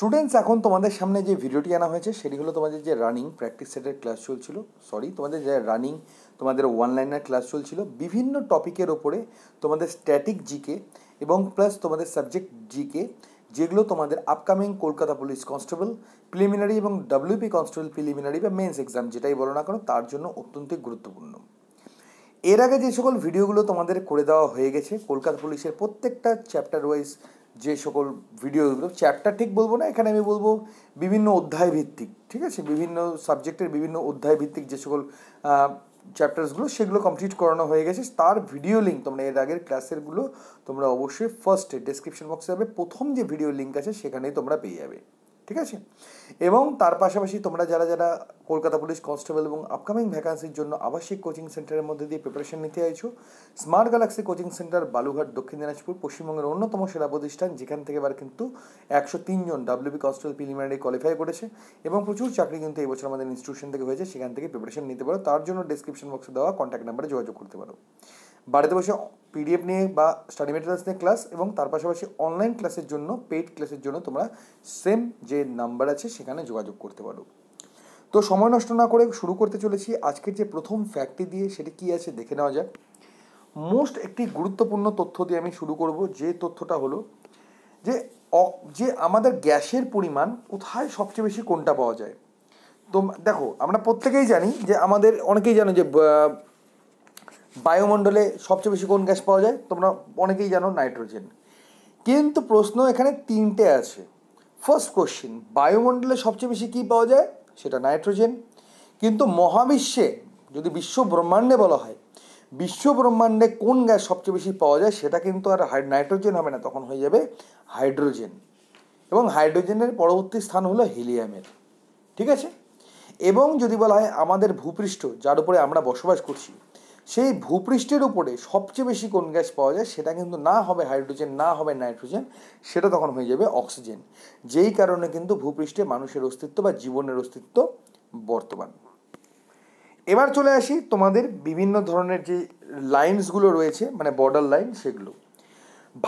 students এখন তোমাদের সামনে যে ভিডিওটি আনা হয়েছে সেটি হলো তোমাদের যে রানিং প্র্যাকটিস সেটের ক্লাস চলছিল সরি তোমাদের যে রানিং তোমাদের ওয়ান লাইনার ক্লাস চলছিল বিভিন্ন টপিকের ওপরে তোমাদের স্ট্যাটিক জিকে এবং প্লাস তোমাদের সাবজেক্ট জিকে যেগুলো তোমাদের upcoming Kolkata police constable preliminary এবং ডাব্লিউপি কনস্টেবল প্রিলিমিনারি বা মেন্স এক্সাম যেটাই বলো না কেন তার জন্য অত্যন্ত গুরুত্বপূর্ণ এর আগে যে সকল ভিডিওগুলো তোমাদের করে দেওয়া হয়ে গেছে কলকাতা পুলিশের প্রত্যেকটা চ্যাপ্টার ওয়াইজ যে সকল ভিডিওগুলো চ্যাপ্টার ঠিক বলবো না এখানে আমি বলবো বিভিন্ন অধ্যায় ভিত্তিক ঠিক আছে বিভিন্ন সাবজেক্টের বিভিন্ন অধ্যায় ভিত্তিক যে সকল চ্যাপ্টার্সগুলো সেগুলো কমপ্লিট করানো হয়ে গেছে তার ভিডিও লিঙ্ক তোমরা এর আগের ক্লাসেরগুলো তোমরা অবশ্যই ফার্স্টে ডেসক্রিপশন বক্সে যাবে প্রথম যে ভিডিও লিঙ্ক আছে সেখানেই তোমরা পেয়ে যাবে ঠিক আছে এবং তার পাশাপাশি তোমরা যারা যারা কলকাতা পুলিশ কনস্টেবল এবং আপকামিং ভ্যাকান্সির জন্য আবাসিক কোচিং সেন্টারের মধ্যে দিয়ে প্রিপারেশন নিতে চাইছো Smart Galaxy coaching centre Balurghat Dakshin Dinajpur পশ্চিমবঙ্গের অন্যতম সেরা প্রতিষ্ঠান যেখান থেকে এবার কিন্তু একশো তিনজন ডাব্লিউবি কনস্টেবল প্রিলিমিনারি কোয়ালিফাই করেছে এবং প্রচুর চাকরি কিন্তু এবছর আমাদের ইনস্টিটিউশন থেকে হয়েছে সেখান থেকে প্রিপারেশন নিতে পারো তার জন্য ডিসক্রিপশন বক্সে দেওয়া কন্ট্যাক্ট নাম্বারে যোগাযোগ করতে পারো বাড়িতে বসে পিডিএফ নিয়ে বা স্টাডি মেটেরিয়ালস নিয়ে ক্লাস এবং তার পাশাপাশি অনলাইন ক্লাসের জন্য পেইড ক্লাসের জন্য তোমরা সেম যে নাম্বার আছে সেখানে যোগাযোগ করতে পারো তো সময় নষ্ট না করে শুরু করতে চলেছি আজকের যে প্রথম ফ্যাক্টটি দিয়ে সেটি কী আছে দেখে নেওয়া যাক মোস্ট একটি গুরুত্বপূর্ণ তথ্য দিয়ে আমি শুরু করব যে তথ্যটা হলো যে যে আমাদের গ্যাসের পরিমাণ কোথায় সবচেয়ে বেশি কোনটা পাওয়া যায় তো দেখো আমরা প্রত্যেকেই জানি যে আমাদের অনেকেই জানো যে বায়ুমণ্ডলে সবচেয়ে বেশি কোন গ্যাস পাওয়া যায় তোমরা অনেকেই জানো নাইট্রোজেন কিন্তু প্রশ্ন এখানে তিনটে আছে ফার্স্ট কোশ্চেন বায়ুমণ্ডলে সবচেয়ে বেশি কী পাওয়া যায় সেটা নাইট্রোজেন কিন্তু মহাবিশ্বে যদি বিশ্ব ব্রহ্মাণ্ডে বলা হয় বিশ্ব ব্রহ্মাণ্ডে কোন গ্যাস সবচেয়ে বেশি পাওয়া যায় সেটা কিন্তু আর নাইট্রোজেন হবে না তখন হয়ে যাবে হাইড্রোজেন এবং হাইড্রোজেনের পরবর্তী স্থান হলো হিলিয়ামের ঠিক আছে এবং যদি বলা হয় আমাদের ভূপৃষ্ঠ যার উপরে আমরা বসবাস করছি সেই ভূপৃষ্ঠের উপরে সবচেয়ে বেশি কোন গ্যাস পাওয়া যায় সেটা কিন্তু না হবে হাইড্রোজেন না হবে নাইট্রোজেন সেটা তখন হয়ে যাবে অক্সিজেন যেই কারণে কিন্তু ভূপৃষ্ঠে মানুষের অস্তিত্ব বা জীবনের অস্তিত্ব বর্তমান এবার চলে আসি তোমাদের বিভিন্ন ধরনের যে লাইন্সগুলো রয়েছে মানে বর্ডার লাইন সেগুলো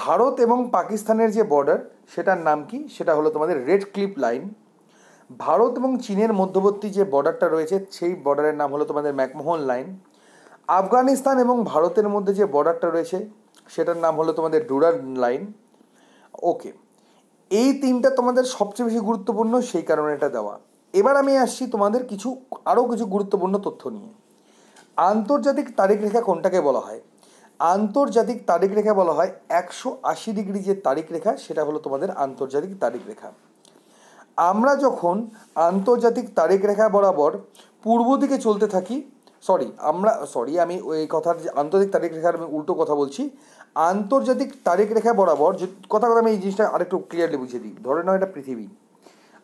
ভারত এবং পাকিস্তানের যে বর্ডার সেটার নাম কি সেটা হলো তোমাদের রেড ক্লিপ লাইন ভারত এবং চীনের মধ্যবর্তী যে বর্ডারটা রয়েছে সেই বর্ডারের নাম হলো তোমাদের ম্যাকমোহন লাইন আফগানিস্তান এবং ভারতের মধ্যে যে বর্ডারটা রয়েছে সেটার নাম হলো তোমাদের ডুরার লাইন ওকে এই তিনটা তোমাদের সবচেয়ে বেশি গুরুত্বপূর্ণ সেই কারণে এটা দেওয়া এবার আমি আসছি তোমাদের কিছু আরও কিছু গুরুত্বপূর্ণ তথ্য নিয়ে আন্তর্জাতিক তারিখ রেখা কোনটাকে বলা হয় আন্তর্জাতিক তারিখ রেখা বলা হয় একশো আশি ডিগ্রি যে তারিখ রেখা সেটা হলো তোমাদের আন্তর্জাতিক তারিখ রেখা আমরা যখন আন্তর্জাতিক তারিখ রেখা বরাবর পূর্ব দিকে চলতে থাকি সরি আমরা সরি আমি এই কথার যে আন্তর্জাতিক তারিখ রেখার আমি উল্টো কথা বলছি আন্তর্জাতিক তারিখ রেখা বরাবর যে কথা কথা আমি এই জিনিসটা আরেকটু ক্লিয়ারলি বুঝিয়ে দিই ধরে নাও এটা পৃথিবী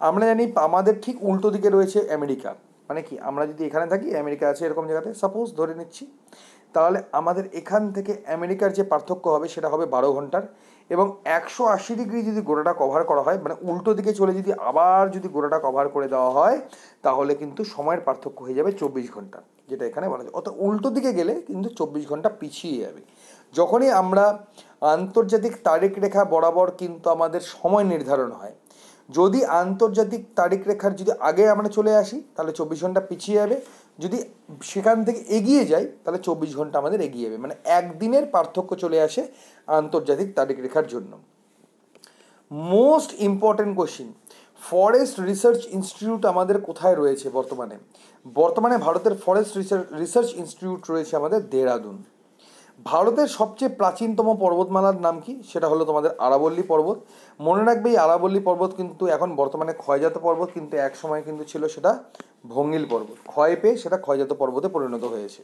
আমরা জানি আমাদের ঠিক উল্টো দিকে রয়েছে আমেরিকা মানে কি আমরা যদি এখানে থাকি আমেরিকা আছে এরকম জায়গাতে সাপোজ ধরে নিচ্ছি তাহলে আমাদের এখান থেকে আমেরিকার যে পার্থক্য হবে সেটা হবে বারো ঘন্টার এবং একশো আশি ডিগ্রি যদি গোড়াটা কভার করা হয় মানে উল্টো দিকে চলে যদি আবার যদি গোড়াটা কভার করে দেওয়া হয় তাহলে কিন্তু সময়ের পার্থক্য হয়ে যাবে চব্বিশ ঘন্টা যেটা এখানে বলা যায় অত উল্টো দিকে গেলে কিন্তু চব্বিশ ঘন্টা পিছিয়ে যাবে যখনই আমরা আন্তর্জাতিক তারিখ রেখা বরাবর কিন্তু আমাদের সময় নির্ধারণ হয় যদি আন্তর্জাতিক তারিখ রেখার যদি আগে আমরা চলে আসি তাহলে চব্বিশ ঘন্টা পিছিয়ে যাবে যদি সেখান থেকে এগিয়ে যাই তাহলে চব্বিশ ঘন্টা আমাদের এগিয়ে যাবে মানে একদিনের পার্থক্য চলে আসে আন্তর্জাতিক তারিখ রেখার জন্য most important question forest research institute আমাদের কোথায় রয়েছে বর্তমানে বর্তমানে ভারতের ফরেস্ট রিসার্চ ইনস্টিটিউট রয়েছে আমাদের দেরাদুন ভারতের সবচেয়ে প্রাচীনতম পর্বতমালার নাম কি সেটা হলো তোমাদের আরাবল্লী পর্বত মনে রাখবে এই আরাবল্লী পর্বত কিন্তু এখন বর্তমানে ক্ষয়জাত পর্বত কিন্তু এক সময় কিন্তু ছিল সেটা ভঙ্গিল পর্বত ক্ষয় পেয়ে সেটা ক্ষয়জাত পর্বতে পরিণত হয়েছে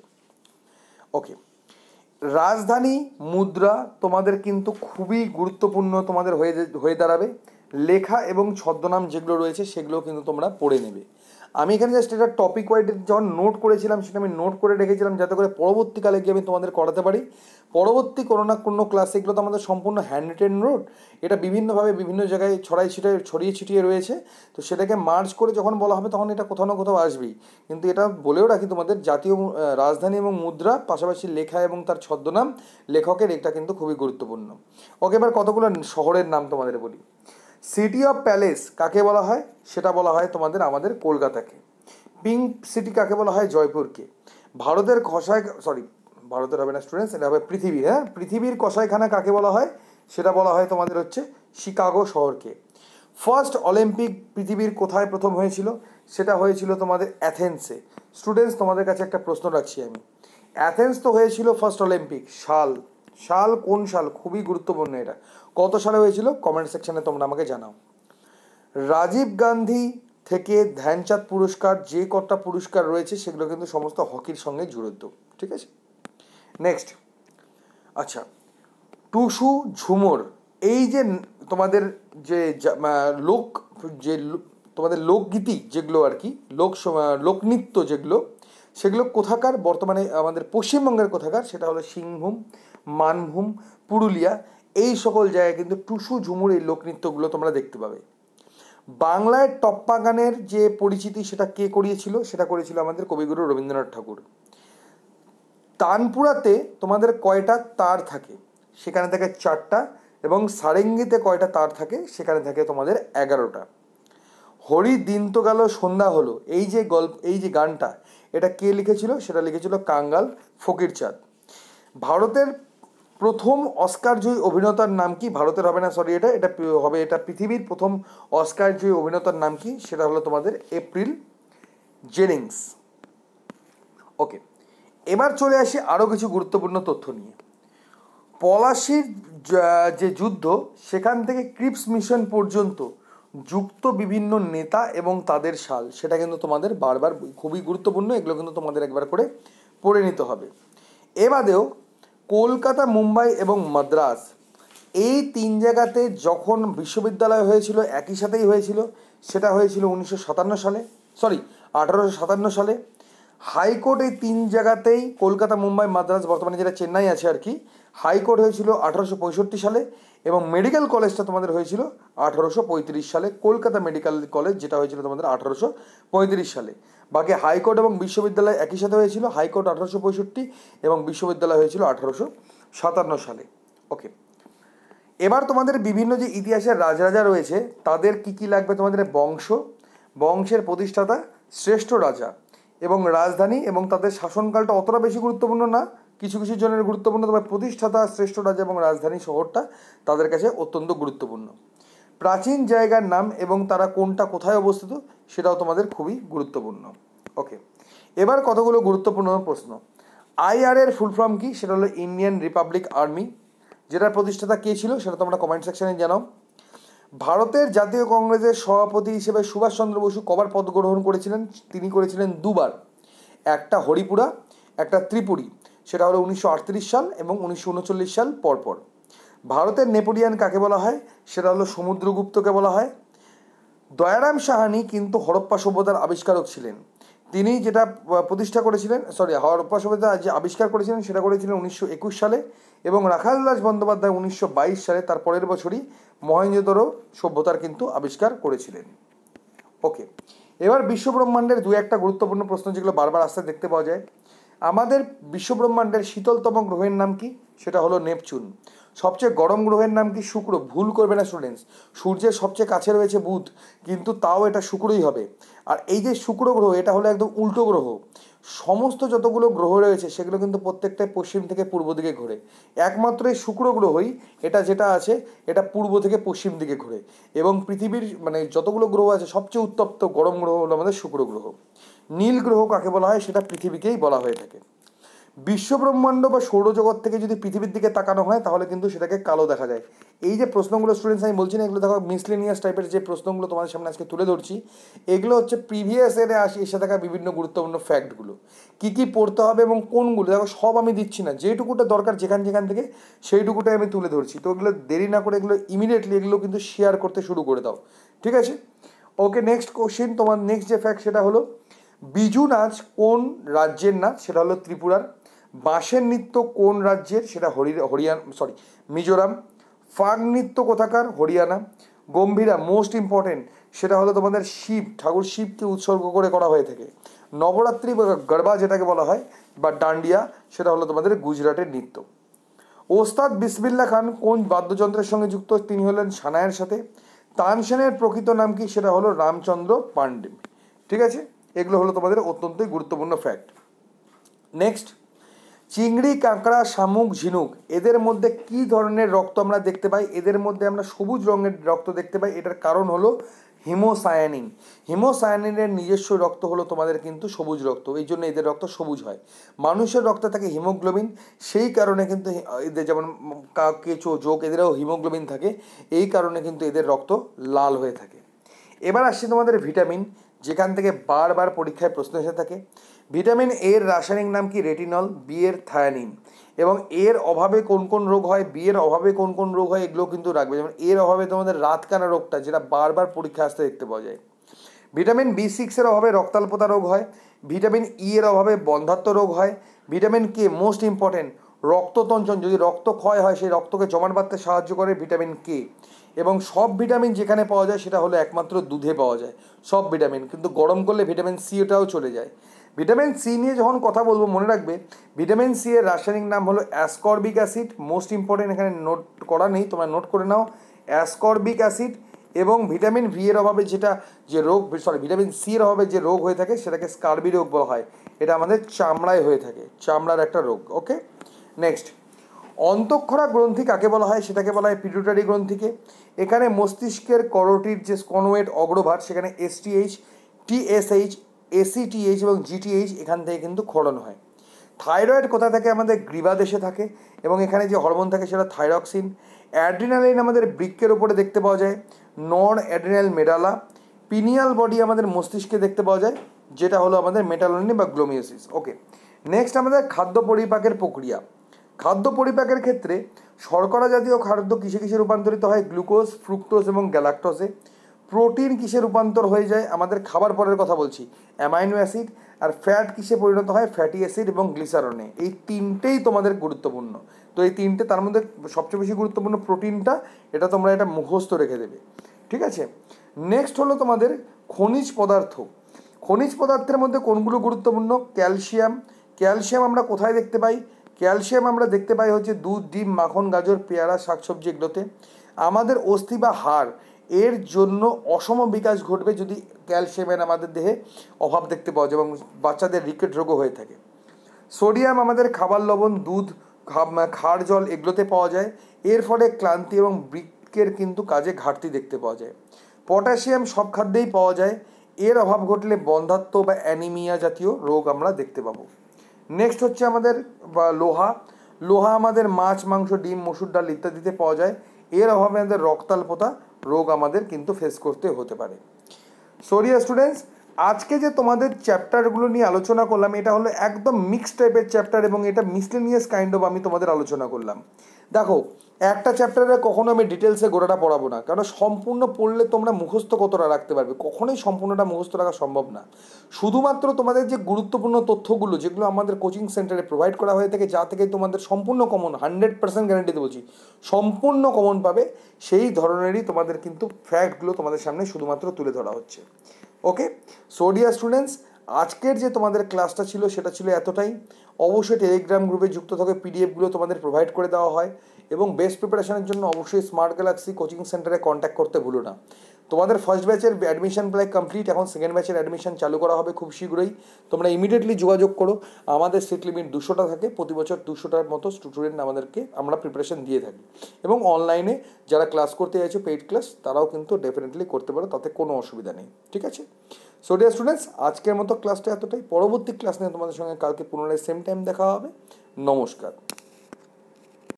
ওকে রাজধানী মুদ্রা তোমাদের কিন্তু খুবই গুরুত্বপূর্ণ তোমাদের হয়ে হয়ে দাঁড়াবে লেখা এবং ছদ্মনাম যেগুলো রয়েছে সেগুলো কিন্তু তোমরা পড়ে নেবে আমি এখানে জাস্ট এটা টপিক ওয়াইড যখন নোট করেছিলাম সেটা আমি নোট করে রেখেছিলাম যাতে করে পরবর্তীকালে গিয়ে আমি তোমাদের করাতে পারি পরবর্তী কোনো না কোনো ক্লাসে এগুলো তো আমাদের সম্পূর্ণ হ্যান্ড রিটেন নোট এটা বিভিন্নভাবে বিভিন্ন জায়গায় ছড়াই ছিটিয়ে ছড়িয়ে ছিটিয়ে রয়েছে তো সেটাকে মার্চ করে যখন বলা হবে তখন এটা কোথাও না কোথাও আসবেই কিন্তু এটা বলেও রাখি তোমাদের জাতীয় রাজধানী এবং মুদ্রা পাশাপাশি লেখা এবং তার ছদ্মনাম লেখকের এটা কিন্তু খুবই গুরুত্বপূর্ণ ওকে এবার কতগুলো শহরের নাম তোমাদের বলি সিটি অফ প্যালেস কাকে বলা হয় সেটা বলা হয় তোমাদের আমাদের কলকাতাকে পিঙ্ক সিটি কাকে বলা হয় জয়পুরকে ভারতের কষায় সরি ভারতের হবে না স্টুডেন্টস এটা হবে পৃথিবী হ্যাঁ পৃথিবীর কষাইখানা কাকে বলা হয় সেটা বলা হয় তোমাদের হচ্ছে শিকাগো শহরকে ফার্স্ট অলিম্পিক পৃথিবীর কোথায় প্রথম হয়েছিল সেটা হয়েছিল তোমাদের অ্যাথেন্সে স্টুডেন্টস তোমাদের কাছে একটা প্রশ্ন রাখছি আমি অ্যাথেন্স তো হয়েছিল ফার্স্ট অলিম্পিক সাল সাল কোন সাল খুবই গুরুত্বপূর্ণ এটা কত সালে হয়েছিল কমেন্ট সেকশানে তোমরা আমাকে জানাও রাজীব গান্ধী থেকে ধ্যানচাঁদ পুরস্কার যে কটা পুরস্কার রয়েছে সেগুলো কিন্তু সমস্ত হকির সঙ্গে জুড়ত ঠিক আছে নেক্সট আচ্ছা টুসু ঝুমুর এই যে তোমাদের যে লোক যে তোমাদের লোকগীতি যেগুলো আর কি লোক লোকনৃত্য যেগুলো সেগুলো কোথাকার বর্তমানে আমাদের পশ্চিমবঙ্গের কোথাকার সেটা হলো সিংভূম মানভূম পুরুলিয়া এই সকল জায়গায় কিন্তু টুসু ঝুমুর এই লোকনৃত্যগুলো তোমরা দেখতে পাবে বাংলায় টপ্পা গানের যে পরিচিতি সেটা কে করিয়েছিল সেটা করেছিল আমাদের কবিগুরু রবীন্দ্রনাথ ঠাকুর তানপুরাতে তোমাদের কয়টা তার থাকে সেখানে থাকে চারটা এবং সারেঙ্গিতে কয়টা তার থাকে সেখানে থাকে তোমাদের এগারোটা হরি দিন তো গেল সন্ধ্যা হলো এই যে গল্প এই যে গানটা এটা কে লিখেছিল সেটা লিখেছিল কাঙ্গাল ফকির চাঁদ ভারতের প্রথম অস্কার জয়ী অভিনেতার নাম কি ভারতের হবে না সরি এটা এটা হবে এটা পৃথিবীর প্রথম অস্কার জয়ী অভিনেতার নাম কি সেটা হলো তোমাদের এপ্রিল জেনিংস ওকে এবার চলে আসি আরও কিছু গুরুত্বপূর্ণ তথ্য নিয়ে পলাশির যে যুদ্ধ সেখান থেকে ক্রিপস মিশন পর্যন্ত যুক্ত বিভিন্ন নেতা এবং তাদের সাল সেটা কিন্তু তোমাদের বারবার খুবই গুরুত্বপূর্ণ এগুলো কিন্তু তোমাদের একবার করে পড়ে নিতে হবে এ বাদেও কলকাতা মুম্বাই এবং মাদ্রাস এই তিন জায়গাতে যখন বিশ্ববিদ্যালয় হয়েছিল একই সাথেই হয়েছিল সেটা হয়েছিল উনিশশো সাতান্ন সালে সরি আঠারোশো সাতান্ন সালে হাইকোর্ট এই তিন জায়গাতেই কলকাতা মুম্বাই মাদ্রাজ বর্তমানে যেটা চেন্নাই আছে আর কি হাইকোর্ট হয়েছিল আঠারোশো পঁয়ষট্টি সালে এবং মেডিকেল কলেজটা তোমাদের হয়েছিল আঠারোশো সালে কলকাতা মেডিকেল কলেজ যেটা হয়েছিল তোমাদের আঠারোশো সালে বাকি হাইকোর্ট এবং বিশ্ববিদ্যালয় একই সাথে হয়েছিল হাইকোর্ট আঠারোশো পঁয়ষট্টি এবং বিশ্ববিদ্যালয় হয়েছিল আঠারোশো সাতান্ন সালে ওকে এবার তোমাদের বিভিন্ন যে ইতিহাসের রাজরাজা রয়েছে তাদের কি কি লাগবে তোমাদের বংশ বংশের প্রতিষ্ঠাতা শ্রেষ্ঠ রাজা এবং রাজধানী এবং তাদের শাসনকালটা অতটা বেশি গুরুত্বপূর্ণ না কিছু কিছু জনের গুরুত্বপূর্ণ তবে প্রতিষ্ঠাতা শ্রেষ্ঠ রাজ্য এবং রাজধানী শহরটা তাদের কাছে অত্যন্ত গুরুত্বপূর্ণ প্রাচীন জায়গার নাম এবং তারা কোনটা কোথায় অবস্থিত সেটাও তোমাদের খুবই গুরুত্বপূর্ণ ওকে এবার কতগুলো গুরুত্বপূর্ণ প্রশ্ন আইআর এর ফুল ফর্ম কী সেটা হলো ইন্ডিয়ান রিপাবলিক আর্মি যেটার প্রতিষ্ঠাতা কে ছিল সেটা তোমরা কমেন্ট সেকশনে জানাও ভারতের জাতীয় কংগ্রেসের সভাপতি হিসেবে সুভাষচন্দ্র বসু কবার পদ গ্রহণ করেছিলেন তিনি করেছিলেন দুবার একটা হরিপুরা একটা ত্রিপুরী সেটা হলো উনিশশো সাল এবং উনিশশো সাল পরপর ভারতের নেপোলিয়ান কাকে বলা হয় সেটা হলো সমুদ্রগুপ্তকে বলা হয় দয়ারাম সাহানি কিন্তু হরপ্পা সভ্যতার আবিষ্কারক ছিলেন তিনি যেটা প্রতিষ্ঠা করেছিলেন সরি হরপ্পা সভ্যতা যে আবিষ্কার করেছিলেন সেটা করেছিলেন উনিশশো একুশ সালে এবং রাখালদাস বন্দ্যোপাধ্যায় উনিশশো বাইশ সালে তার পরের বছরই মহেন্দ্রতর সভ্যতার কিন্তু আবিষ্কার করেছিলেন ওকে এবার বিশ্বব্রহ্মাণ্ডের দু একটা গুরুত্বপূর্ণ প্রশ্ন যেগুলো বারবার আসতে দেখতে পাওয়া যায় আমাদের বিশ্বব্রহ্মাণ্ডের শীতলতম গ্রহের নাম কি সেটা হলো নেপচুন সবচেয়ে গরম গ্রহের নাম কি শুক্র ভুল করবে না স্টুডেন্টস সূর্যের সবচেয়ে কাছে রয়েছে বুধ কিন্তু তাও এটা শুক্রই হবে আর এই যে শুক্র গ্রহ এটা হলো একদম উল্টো গ্রহ সমস্ত যতগুলো গ্রহ রয়েছে সেগুলো কিন্তু প্রত্যেকটাই পশ্চিম থেকে পূর্ব দিকে ঘোরে একমাত্র এই শুক্র গ্রহই এটা যেটা আছে এটা পূর্ব থেকে পশ্চিম দিকে ঘোরে এবং পৃথিবীর মানে যতগুলো গ্রহ আছে সবচেয়ে উত্তপ্ত গরম গ্রহ হলো আমাদের শুক্র গ্রহ নীল গ্রহ কাকে বলা হয় সেটা পৃথিবীকেই বলা হয়ে থাকে বিশ্বব্রহ্মাণ্ড বা সৌরজগৎ থেকে যদি পৃথিবীর দিকে তাকানো হয় তাহলে কিন্তু সেটাকে কালো দেখা যায় এই যে প্রশ্নগুলো স্টুডেন্টস আমি বলছি না এগুলো দেখো মিসলেনিয়াস টাইপের যে প্রশ্নগুলো তোমাদের সামনে আজকে তুলে ধরছি এগুলো হচ্ছে প্রিভিয়াস ইয়ারে আসে এসে থাকা বিভিন্ন গুরুত্বপূর্ণ ফ্যাক্টগুলো কী কী পড়তে হবে এবং কোনগুলো দেখো সব আমি দিচ্ছি না যেটুকুটা দরকার যেখান যেখান থেকে সেইটুকুটাই আমি তুলে ধরছি তো ওগুলো দেরি না করে এগুলো ইমিডিয়েটলি এগুলো কিন্তু শেয়ার করতে শুরু করে দাও ঠিক আছে ওকে নেক্সট কোশ্চেন তোমার নেক্সট যে ফ্যাক্ট সেটা হলো বিজু নাচ কোন রাজ্যের নাচ সেটা হলো ত্রিপুরার বাঁশের নৃত্য কোন রাজ্যের সেটা হরি হরিয়ানা সরি মিজোরাম ফাগ নৃত্য কোথাকার হরিয়ানা গম্ভীরা মোস্ট ইম্পর্টেন্ট সেটা হলো তোমাদের শিব ঠাকুর শিবকে উৎসর্গ করে করা হয়ে থাকে নবরাত্রি বা গড়বা যেটাকে বলা হয় বা ডান্ডিয়া সেটা হলো তোমাদের গুজরাটের নৃত্য ওস্তাদ বিসমিল্লা খান কোন বাদ্যযন্ত্রের সঙ্গে যুক্ত তিনি হলেন সানায়ের সাথে তানসেনের প্রকৃত নাম কি সেটা হলো রামচন্দ্র পাণ্ডে ঠিক আছে এগুলো হলো তোমাদের অত্যন্তই গুরুত্বপূর্ণ ফ্যাক্ট নেক্সট চিংড়ি কাঁকড়া শামুক ঝিনুক এদের মধ্যে কি ধরনের রক্ত আমরা দেখতে পাই এদের মধ্যে আমরা সবুজ রঙের রক্ত দেখতে পাই এটার কারণ হলো হিমোসায়ানিন হিমোসায়ানিনের নিজস্ব রক্ত হলো তোমাদের কিন্তু সবুজ রক্ত এই জন্য এদের রক্ত সবুজ হয় মানুষের রক্তে থাকে হিমোগ্লোবিন সেই কারণে কিন্তু এদের যেমন কেঁচো যোগ এদেরও হিমোগ্লোবিন থাকে এই কারণে কিন্তু এদের রক্ত লাল হয়ে থাকে এবার আসছে তোমাদের ভিটামিন যেখান থেকে বারবার পরীক্ষায় প্রশ্ন এসে থাকে ভিটামিন এর রাসায়নিক নাম কি রেটিনল বি এর থায়ানিন এবং এর অভাবে কোন কোন রোগ হয় বি এর অভাবে কোন কোন রোগ হয় এগুলো কিন্তু রাখবে যেমন এর অভাবে তোমাদের রাতকানা রোগটা যেটা বারবার পরীক্ষা আসতে দেখতে পাওয়া যায় ভিটামিন বি সিক্সের অভাবে রক্তাল্পতা রোগ হয় ভিটামিন ই e এর অভাবে বন্ধাত্ম রোগ হয় ভিটামিন কে মোস্ট ইম্পর্টেন্ট রক্ততঞ্চন যদি রক্ত ক্ষয় হয় সেই রক্তকে জমাট বাঁধতে সাহায্য করে ভিটামিন কে এবং সব ভিটামিন যেখানে পাওয়া যায় সেটা হলো একমাত্র দুধে পাওয়া যায় সব ভিটামিন কিন্তু গরম করলে ভিটামিন সি ওটাও চলে যায় ভিটামিন সি নিয়ে যখন কথা বলবো মনে রাখবে ভিটামিন সি এর রাসায়নিক নাম হলো অ্যাসকর্বিক অ্যাসিড মোস্ট ইম্পর্টেন্ট এখানে নোট করা নেই তোমরা নোট করে নাও অ্যাসকর্বিক অ্যাসিড এবং ভিটামিন ভি এর অভাবে যেটা যে রোগ সরি ভিটামিন সি এর অভাবে যে রোগ হয়ে থাকে সেটাকে স্কার্বি রোগ বলা হয় এটা আমাদের চামড়ায় হয়ে থাকে চামড়ার একটা রোগ ওকে নেক্সট অন্তঃক্ষরা গ্রন্থি কাকে বলা হয় সেটাকে বলা হয় পিটুটারি গ্রন্থিকে এখানে মস্তিষ্কের করোটির যে স্কনোয়েট অগ্রভাগ সেখানে এসটিএইচ টিএসএইচ এসিটিএইচ এবং জিটিএইচ এখান থেকে কিন্তু ক্ষরণ হয় থাইরয়েড কোথায় থাকে আমাদের গ্রীবাদেশে থাকে এবং এখানে যে হরমোন থাকে সেটা থাইরক্সিন অ্যাড্রিনালিন আমাদের বৃক্ষের ওপরে দেখতে পাওয়া যায় non adrenal medulla pineal body আমাদের মস্তিষ্কে দেখতে পাওয়া যায় যেটা হলো আমাদের মেটালোনি বা গ্লোমিওসিস ওকে নেক্সট আমাদের খাদ্য পরিপাকের প্রক্রিয়া খাদ্য পরিপাকের ক্ষেত্রে শর্করা জাতীয় খাদ্য কিসে কিসে রূপান্তরিত হয় গ্লুকোজ ফ্রুক্টোজ এবং গ্যালাক্টোজে প্রোটিন কিসে রূপান্তর হয়ে যায় আমাদের খাবার পরের কথা বলছি অ্যামাইনো অ্যাসিড আর ফ্যাট কিসে পরিণত হয় ফ্যাটি অ্যাসিড এবং গ্লিসারনে এই তিনটেই তোমাদের গুরুত্বপূর্ণ তো এই তিনটে তার মধ্যে সবচেয়ে বেশি গুরুত্বপূর্ণ প্রোটিনটা এটা তোমরা এটা মুখস্থ রেখে দেবে ঠিক আছে নেক্সট হলো তোমাদের খনিজ পদার্থ খনিজ পদার্থের মধ্যে কোনগুলো গুরুত্বপূর্ণ ক্যালসিয়াম ক্যালসিয়াম আমরা কোথায় দেখতে পাই ক্যালসিয়াম আমরা দেখতে পাই হচ্ছে দুধ ডিম মাখন গাজর পেয়ারা শাকসবজি এগুলোতে আমাদের অস্থি বা হাড় এর জন্য অসম বিকাশ ঘটবে যদি ক্যালসিয়ামের আমাদের দেহে অভাব দেখতে পাওয়া যায় এবং বাচ্চাদের রিকেট রোগও হয়ে থাকে সোডিয়াম আমাদের খাবার লবণ দুধ খার জল এগুলোতে পাওয়া যায় এর ফলে ক্লান্তি এবং বৃক্কের কিন্তু কাজে ঘাটতি দেখতে পাওয়া যায় পটাশিয়াম সব খাদ্যেই পাওয়া যায় এর অভাব ঘটলে বন্ধাত্ম বা অ্যানিমিয়া জাতীয় রোগ আমরা দেখতে পাবো নেক্সট হচ্ছে আমাদের লোহা লোহা আমাদের মাছ মাংস ডিম মসুর ডাল ইত্যাদিতে পাওয়া যায় এর অভাবে আমাদের রক্তাল্পতা রোগ আমাদের কিন্তু ফেস করতে হতে পারে সোরিয়া স্টুডেন্টস আজকে যে তোমাদের চ্যাপ্টারগুলো নিয়ে আলোচনা করলাম এটা হলো একদম মিক্সড টাইপের চ্যাপ্টার এবং এটা মিসলেনিয়াস কাইন্ড অফ আমি তোমাদের আলোচনা করলাম দেখো একটা চ্যাপ্টারে কখনো আমি ডিটেলসে গোটাটা পড়াবো না কারণ সম্পূর্ণ পড়লে তোমরা মুখস্থ কতটা রাখতে পারবে কখনোই সম্পূর্ণটা মুখস্থ রাখা সম্ভব না শুধুমাত্র তোমাদের যে গুরুত্বপূর্ণ তথ্যগুলো যেগুলো আমাদের কোচিং সেন্টারে প্রোভাইড করা হয়ে থাকে যা থেকে তোমাদের সম্পূর্ণ কমন হান্ড্রেড পার্সেন্ট গ্যারান্টিতে বলছি সম্পূর্ণ কমন পাবে সেই ধরনেরই তোমাদের কিন্তু ফ্যাক্টগুলো তোমাদের সামনে শুধুমাত্র তুলে ধরা হচ্ছে ওকে সোডিয়া স্টুডেন্টস আজকের যে তোমাদের ক্লাসটা ছিল সেটা ছিল এতটাই অবশ্যই টেলিগ্রাম গ্রুপে যুক্ত থাকে পিডিএফগুলো তোমাদের প্রোভাইড করে দেওয়া হয় এবং বেস্ট প্রিপারেশনের জন্য অবশ্যই স্মার্ট গ্যালাক্সি কোচিং সেন্টারে কন্ট্যাক্ট করতে ভুলো না তোমাদের ফার্স্ট ব্যাচের অ্যাডমিশন প্রায় কমপ্লিট এখন সেকেন্ড ব্যাচের অ্যাডমিশন চালু করা হবে খুব শীঘ্রই তোমরা ইমিডিয়েটলি যোগাযোগ করো আমাদের সিট লিমিট দুশোটা থাকে প্রতি বছর দুশোটার মতো স্টুডেন্ট আমাদেরকে আমরা প্রিপারেশন দিয়ে থাকি এবং অনলাইনে যারা ক্লাস করতে চাইছো পেইড ক্লাস তারাও কিন্তু ডেফিনেটলি করতে পারো তাতে কোনো অসুবিধা নেই ঠিক আছে সো ডিয়ার স্টুডেন্টস আজকের মতো ক্লাসটা এতটাই পরবর্তী ক্লাস নিয়ে তোমাদের সঙ্গে কালকে পুনরায় সেম টাইম দেখা হবে নমস্কার